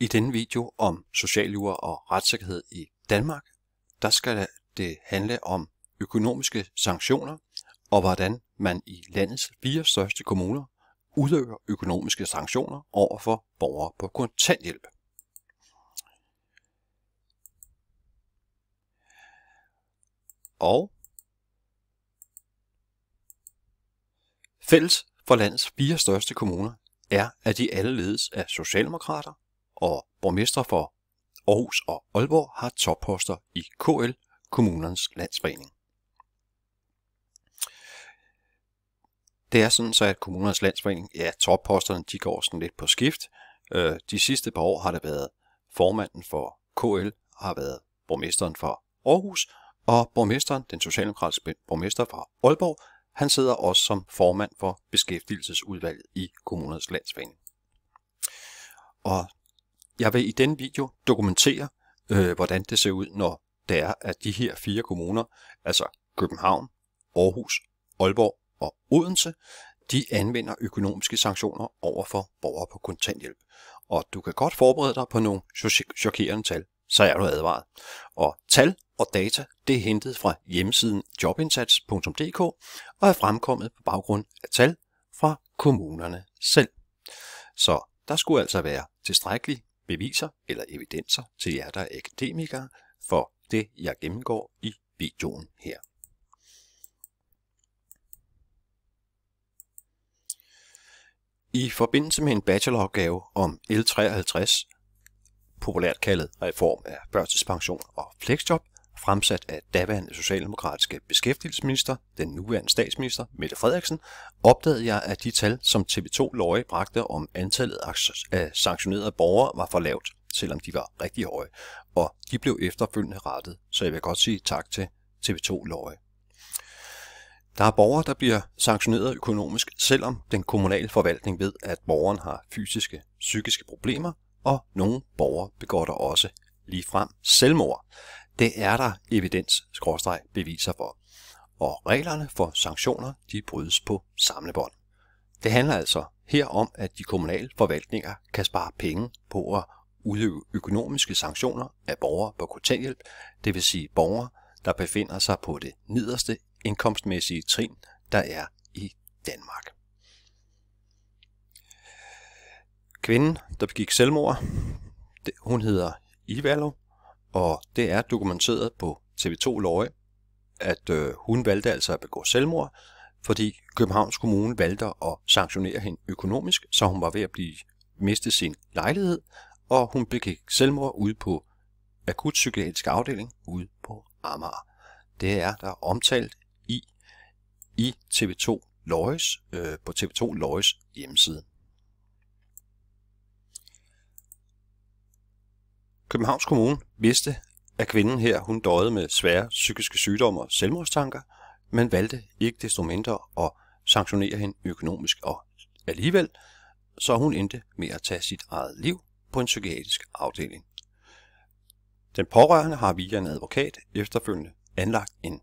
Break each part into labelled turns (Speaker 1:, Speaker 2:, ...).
Speaker 1: I denne video om socialjura og retssikkerhed i Danmark, der skal det handle om økonomiske sanktioner og hvordan man i landets fire største kommuner udøver økonomiske sanktioner over for borgere på kontanthjælp. Og fælles for landets fire største kommuner er, at de alle ledes af socialdemokrater, og borgmester for Aarhus og Aalborg har topposter i KL, kommunernes landsforening. Det er sådan så, at kommunernes landsforening, ja, topposterne, de går sådan lidt på skift. Øh, de sidste par år har det været formanden for KL, har været borgmesteren for Aarhus, og borgmesteren, den socialdemokratiske borgmester fra Aalborg, han sidder også som formand for beskæftigelsesudvalget i kommunernes landsforening. Og jeg vil i denne video dokumentere, øh, hvordan det ser ud, når det er, at de her fire kommuner, altså København, Aarhus, Aalborg og Odense, de anvender økonomiske sanktioner over for borgere på kontanthjælp. Og du kan godt forberede dig på nogle chokerende tal, så er du advaret. Og tal og data, det er hentet fra hjemmesiden jobindsats.dk og er fremkommet på baggrund af tal fra kommunerne selv. Så der skulle altså være tilstrækkelig beviser eller evidenser til jer, der er akademikere, for det, jeg gennemgår i videoen her. I forbindelse med en bacheloropgave om L53, populært kaldet reform af førtidspension og flexjob, fremsat af daværende socialdemokratiske beskæftigelsesminister, den nuværende statsminister, Mette Frederiksen, opdagede jeg, at de tal, som TV2 Løje bragte om antallet af sanktionerede borgere, var for lavt, selvom de var rigtig høje, og de blev efterfølgende rettet, så jeg vil godt sige tak til TV2 Løje. Der er borgere, der bliver sanktioneret økonomisk, selvom den kommunale forvaltning ved, at borgeren har fysiske, psykiske problemer, og nogle borgere begår der også lige frem selvmord. Det er der evidens-beviser for. Og reglerne for sanktioner de brydes på samlebånd. Det handler altså her om, at de kommunale forvaltninger kan spare penge på at udøve økonomiske sanktioner af borgere på kontanthjælp, det vil sige borgere, der befinder sig på det nederste indkomstmæssige trin, der er i Danmark. Kvinden, der begik selvmord, hun hedder Ivalo, og det er dokumenteret på TV2 Løje, at øh, hun valgte altså at begå selvmord, fordi Københavns Kommune valgte at sanktionere hende økonomisk, så hun var ved at blive miste sin lejlighed, og hun begik selvmord ude på akutpsykiatrisk afdeling ude på Amager. Det er der omtalt i, i TV2 Løjes, øh, på TV2 Løjes hjemmeside. Københavns Kommune vidste, at kvinden her hun døjede med svære psykiske sygdomme og selvmordstanker, men valgte ikke desto mindre at sanktionere hende økonomisk og alligevel, så hun endte med at tage sit eget liv på en psykiatrisk afdeling. Den pårørende har via en advokat efterfølgende anlagt en,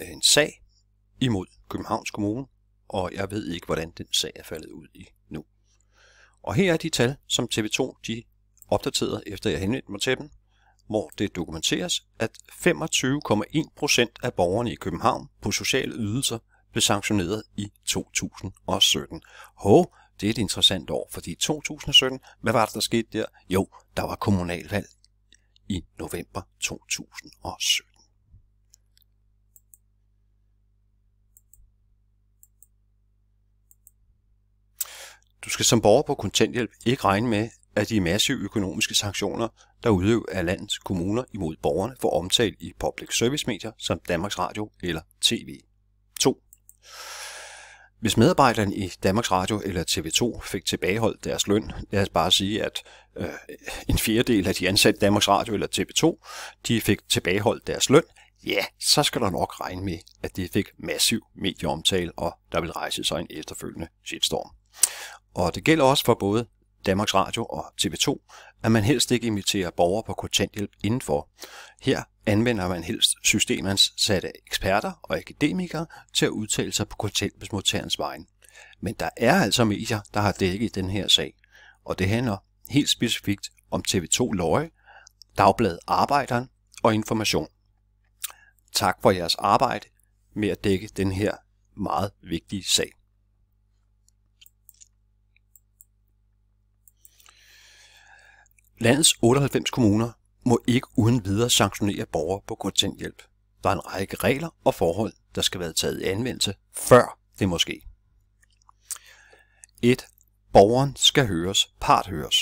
Speaker 1: øh, en sag imod Københavns Kommune, og jeg ved ikke, hvordan den sag er faldet ud i nu. Og her er de tal, som TV2 de opdateret, efter jeg henvendte mig til dem, hvor det dokumenteres, at 25,1% af borgerne i København på sociale ydelser blev sanktioneret i 2017. Hov, det er et interessant år, fordi 2017, hvad var det, der skete der? Jo, der var kommunalvalg i november 2017. Du skal som borger på kontanthjælp ikke regne med, af de massive økonomiske sanktioner, der udøves af landets kommuner imod borgerne for omtalt i public service medier som Danmarks Radio eller TV. 2. Hvis medarbejderne i Danmarks Radio eller TV2 fik tilbageholdt deres løn, lad os bare sige, at øh, en fjerdedel af de ansatte Danmarks Radio eller TV2, de fik tilbageholdt deres løn, ja, så skal der nok regne med, at det fik massiv medieomtale, og der vil rejse sig en efterfølgende shitstorm. Og det gælder også for både Danmarks Radio og TV2, at man helst ikke inviterer borgere på kontanthjælp indenfor. Her anvender man helst systemansatte eksperter og akademikere til at udtale sig på kontanthjælpsmodtagerens vegne. Men der er altså medier, der har dækket den her sag, og det handler helt specifikt om TV2 Løje, Dagbladet Arbejderen og Information. Tak for jeres arbejde med at dække den her meget vigtige sag. Landets 98 kommuner må ikke uden videre sanktionere borgere på kontanthjælp. Der er en række regler og forhold, der skal være taget i anvendelse, før det må ske. 1. Borgeren skal høres, part høres.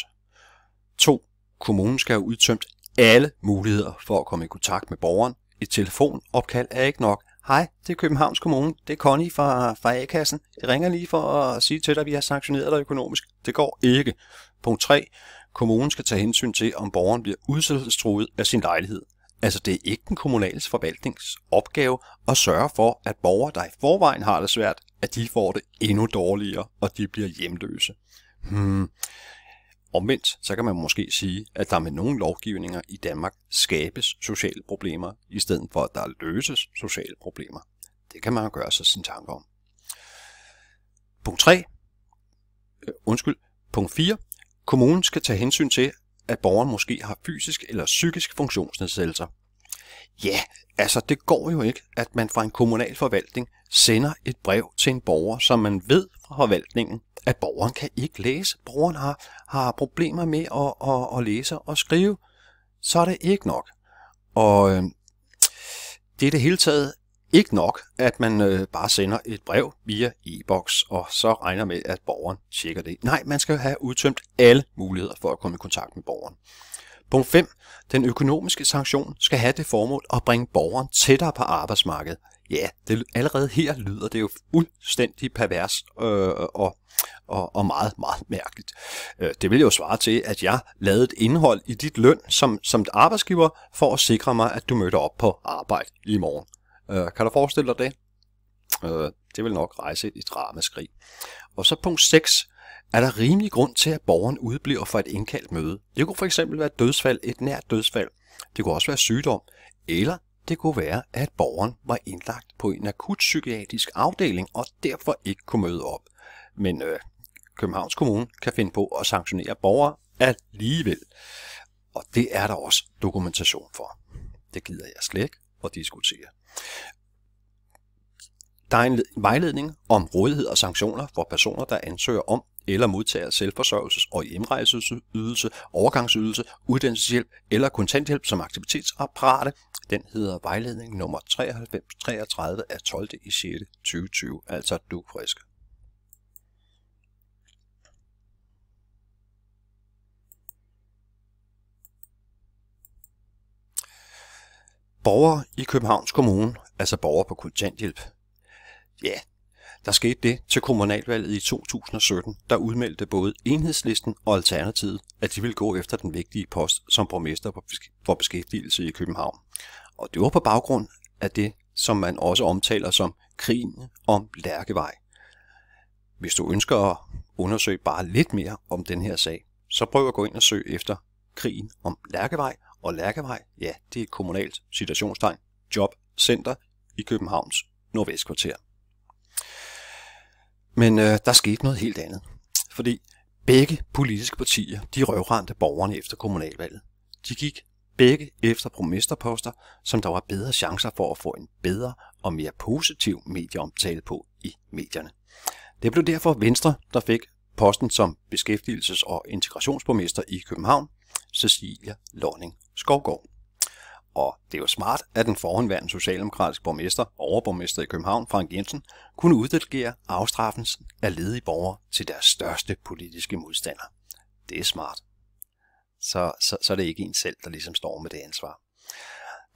Speaker 1: 2. Kommunen skal have udtømt alle muligheder for at komme i kontakt med borgeren. Et telefonopkald er ikke nok. Hej, det er Københavns Kommune. Det er Connie fra, fra A-kassen. Jeg ringer lige for at sige til dig, at vi har sanktioneret dig økonomisk. Det går ikke. Punkt 3. Kommunen skal tage hensyn til, om borgeren bliver udsættelsestruet af sin lejlighed. Altså det er ikke den kommunale forvaltningsopgave opgave at sørge for, at borgere, der i forvejen har det svært, at de får det endnu dårligere, og de bliver hjemløse. Hmm. Omvendt, så kan man måske sige, at der med nogle lovgivninger i Danmark skabes sociale problemer, i stedet for at der løses sociale problemer. Det kan man gøre sig sine tanker om. Punkt 3. Øh, undskyld. Punkt 4. Kommunen skal tage hensyn til, at borgeren måske har fysisk eller psykisk funktionsnedsættelser. Ja, altså det går jo ikke, at man fra en kommunal forvaltning sender et brev til en borger, som man ved fra forvaltningen, at borgeren kan ikke læse. Borgeren har, har problemer med at, at, at læse og skrive. Så er det ikke nok. Og øh, det er det hele taget ikke nok, at man øh, bare sender et brev via e-boks, og så regner med, at borgeren tjekker det. Nej, man skal have udtømt alle muligheder for at komme i kontakt med borgeren. Punkt 5. Den økonomiske sanktion skal have det formål at bringe borgeren tættere på arbejdsmarkedet. Ja, det, allerede her lyder det jo fuldstændig pervers øh, og, og, og meget, meget mærkeligt. Øh, det vil jo svare til, at jeg lavede et indhold i dit løn som, som arbejdsgiver for at sikre mig, at du møder op på arbejde i morgen. Øh, kan du forestille dig det? Øh, det vil nok rejse et dramaskrig. Og så punkt 6. Er der rimelig grund til, at borgeren udbliver fra et indkaldt møde? Det kunne for eksempel være et dødsfald, et nært dødsfald. Det kunne også være sygdom. Eller det kunne være, at borgeren var indlagt på en akut psykiatrisk afdeling og derfor ikke kunne møde op. Men øh, Københavns Kommune kan finde på at sanktionere borgere alligevel. Og det er der også dokumentation for. Det gider jeg slet ikke at diskutere. Der er en vejledning om rådighed og sanktioner for personer, der ansøger om eller modtager selvforsørgelses- og hjemrejseydelse, overgangsydelse, uddannelseshjælp eller kontanthjælp som aktivitetsapparate. Den hedder vejledning nummer 9333 af 12. i 6. 2020, altså du frisk. Borgere i Københavns Kommune, altså borgere på kontanthjælp. Ja, der skete det til kommunalvalget i 2017, der udmeldte både Enhedslisten og Alternativet, at de ville gå efter den vigtige post som borgmester for beskæftigelse i København. Og det var på baggrund af det, som man også omtaler som krigen om Lærkevej. Hvis du ønsker at undersøge bare lidt mere om den her sag, så prøv at gå ind og søg efter krigen om Lærkevej – og Lærkevej, ja, det er et kommunalt situationstegn jobcenter i Københavns nordvestkvarter. Men øh, der skete noget helt andet, fordi begge politiske partier, de røvrendte borgerne efter kommunalvalget. De gik begge efter promesterposter, som der var bedre chancer for at få en bedre og mere positiv medieomtale på i medierne. Det blev derfor Venstre, der fik posten som beskæftigelses- og integrationsborgmester i København, Cecilia Lorning Skovgård. Og det er jo smart, at den forhåndværende socialdemokratiske borgmester, overborgmester i København, Frank Jensen, kunne uddelegere afstraffelsen af ledige borgere til deres største politiske modstander. Det er smart. Så, så, så er det ikke en selv, der ligesom står med det ansvar.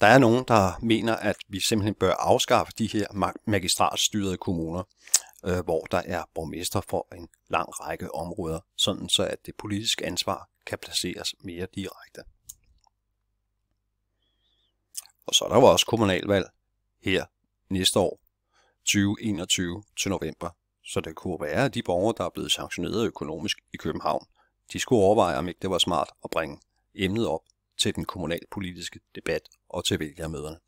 Speaker 1: Der er nogen, der mener, at vi simpelthen bør afskaffe de her magistratstyrede kommuner, øh, hvor der er borgmester for en lang række områder, sådan så at det politiske ansvar kan placeres mere direkte. Og så er der jo også kommunalvalg her næste år, 2021 til november. Så det kunne være, at de borgere, der er blevet sanktioneret økonomisk i København, de skulle overveje, om ikke det var smart at bringe emnet op til den kommunalpolitiske debat og til vælgermøderne.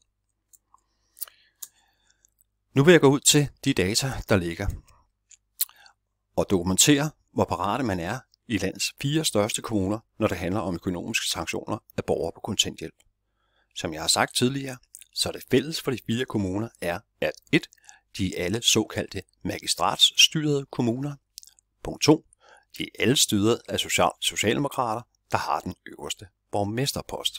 Speaker 1: Nu vil jeg gå ud til de data, der ligger, og dokumentere, hvor parate man er i landets fire største kommuner, når det handler om økonomiske sanktioner af borgere på kontanthjælp. Som jeg har sagt tidligere, så det fælles for de fire kommuner er, at 1. De er alle såkaldte magistratsstyrede kommuner. Punkt 2. De er alle styret af social socialdemokrater, der har den øverste borgmesterpost.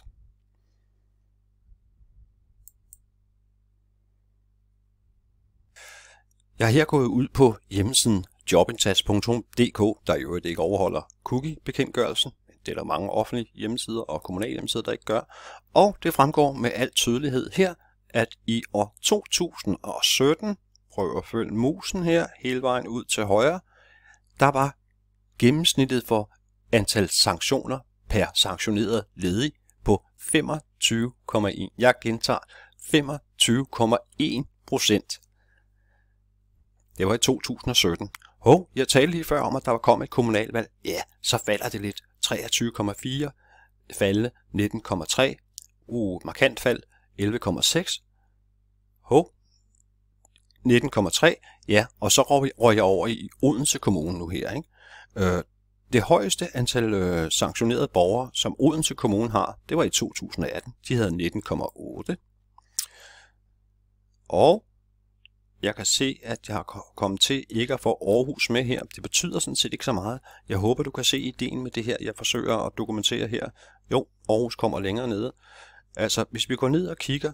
Speaker 1: Jeg har her gået ud på hjemmesiden jobindsats.dk, der i øvrigt ikke overholder cookie-bekendtgørelsen, det er der mange offentlige hjemmesider og kommunale hjemmesider, der ikke gør. Og det fremgår med al tydelighed her, at i år 2017, prøv at følge musen her hele vejen ud til højre, der var gennemsnittet for antal sanktioner per sanktioneret ledig på 25,1. Jeg gentager 25,1 procent. Det var i 2017. Hov, jeg talte lige før om, at der var kommet et kommunalvalg. Ja, så falder det lidt. 23,4, faldende 19,3, uh, markant fald 11,6, hov, 19,3, ja, og så røg jeg over i Odense Kommune nu her, ikke? Øh, det højeste antal øh, sanktionerede borgere, som Odense Kommune har, det var i 2018. De havde 19,8. Og jeg kan se, at jeg har kommet til ikke at få Aarhus med her. Det betyder sådan set ikke så meget. Jeg håber, du kan se ideen med det her, jeg forsøger at dokumentere her. Jo, Aarhus kommer længere nede. Altså, hvis vi går ned og kigger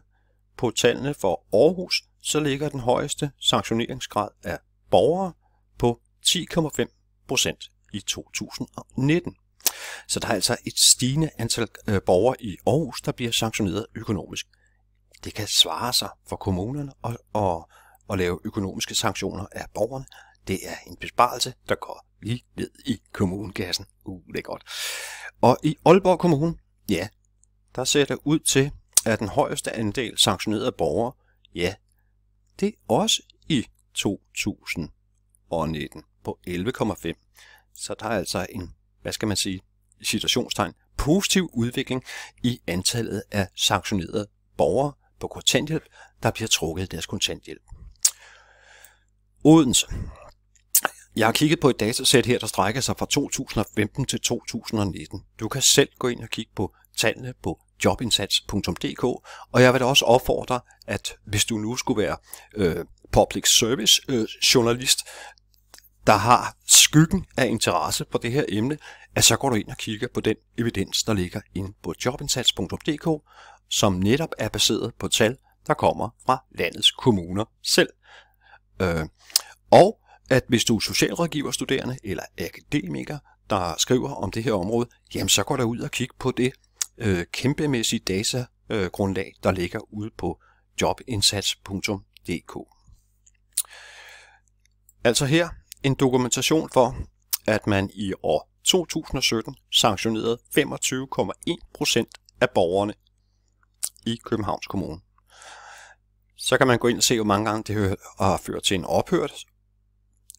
Speaker 1: på tallene for Aarhus, så ligger den højeste sanktioneringsgrad af borgere på 10,5 procent i 2019. Så der er altså et stigende antal øh, borgere i Aarhus, der bliver sanktioneret økonomisk. Det kan svare sig for kommunerne og, og at lave økonomiske sanktioner af borgerne. Det er en besparelse, der går lige ned i kommunekassen. Uh, det er godt. Og i Aalborg Kommune, ja, der ser det ud til, at den højeste andel sanktionerede borgere, ja, det er også i 2019 på 11,5. Så der er altså en, hvad skal man sige, situationstegn, positiv udvikling i antallet af sanktionerede borgere på kontanthjælp, der bliver trukket deres kontanthjælp. Odense. Jeg har kigget på et datasæt her, der strækker sig fra 2015 til 2019. Du kan selv gå ind og kigge på tallene på jobindsats.dk, og jeg vil da også opfordre, at hvis du nu skulle være øh, public service øh, journalist, der har skyggen af interesse på det her emne, at så går du ind og kigger på den evidens, der ligger inde på jobindsats.dk, som netop er baseret på tal, der kommer fra landets kommuner selv. Øh, og at hvis du er socialrådgiverstuderende eller akademiker, der skriver om det her område, jamen så går der ud og kigger på det øh, kæmpemæssige datagrundlag, der ligger ude på jobindsats.dk. Altså her en dokumentation for, at man i år 2017 sanktionerede 25,1 procent af borgerne i Københavns Kommune. Så kan man gå ind og se, hvor mange gange det har ført til en ophørt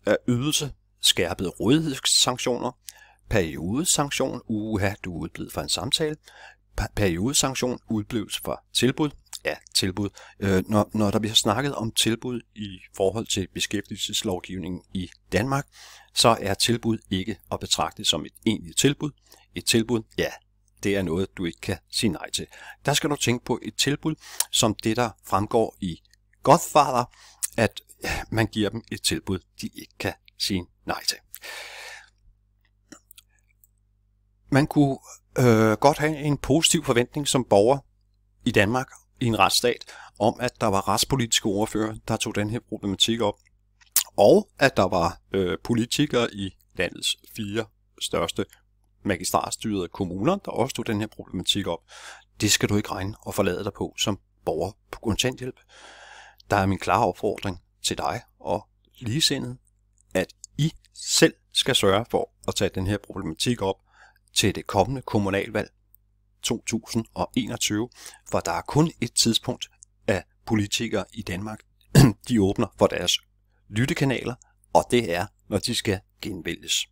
Speaker 1: af ydelse, skærpet rådighedssanktioner, periodesanktion, uha, du er udblivet fra en samtale, periodesanktion, udblivelse fra tilbud, ja, tilbud. Øh, når, når der bliver snakket om tilbud i forhold til beskæftigelseslovgivningen i Danmark, så er tilbud ikke at betragte som et egentligt tilbud. Et tilbud, ja, det er noget, du ikke kan sige nej til. Der skal du tænke på et tilbud, som det, der fremgår i Godfather, at man giver dem et tilbud, de ikke kan sige nej til. Man kunne øh, godt have en positiv forventning som borger i Danmark, i en retsstat, om at der var retspolitiske ordfører, der tog den her problematik op, og at der var øh, politikere i landets fire største magistratsstyrede kommuner, der også tog den her problematik op. Det skal du ikke regne og forlade dig på som borger på kontanthjælp. Der er min klare opfordring til dig og ligesindet, at I selv skal sørge for at tage den her problematik op til det kommende kommunalvalg 2021, for der er kun et tidspunkt, at politikere i Danmark de åbner for deres lyttekanaler, og det er, når de skal genvælges.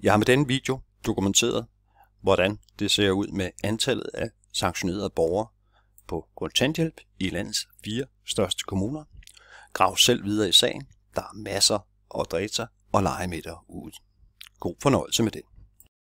Speaker 1: Jeg har med denne video dokumenteret, hvordan det ser ud med antallet af sanktionerede borgere på kontanthjælp i landets fire største kommuner. Grav selv videre i sagen. Der er masser og data og lege med ud. God fornøjelse med det.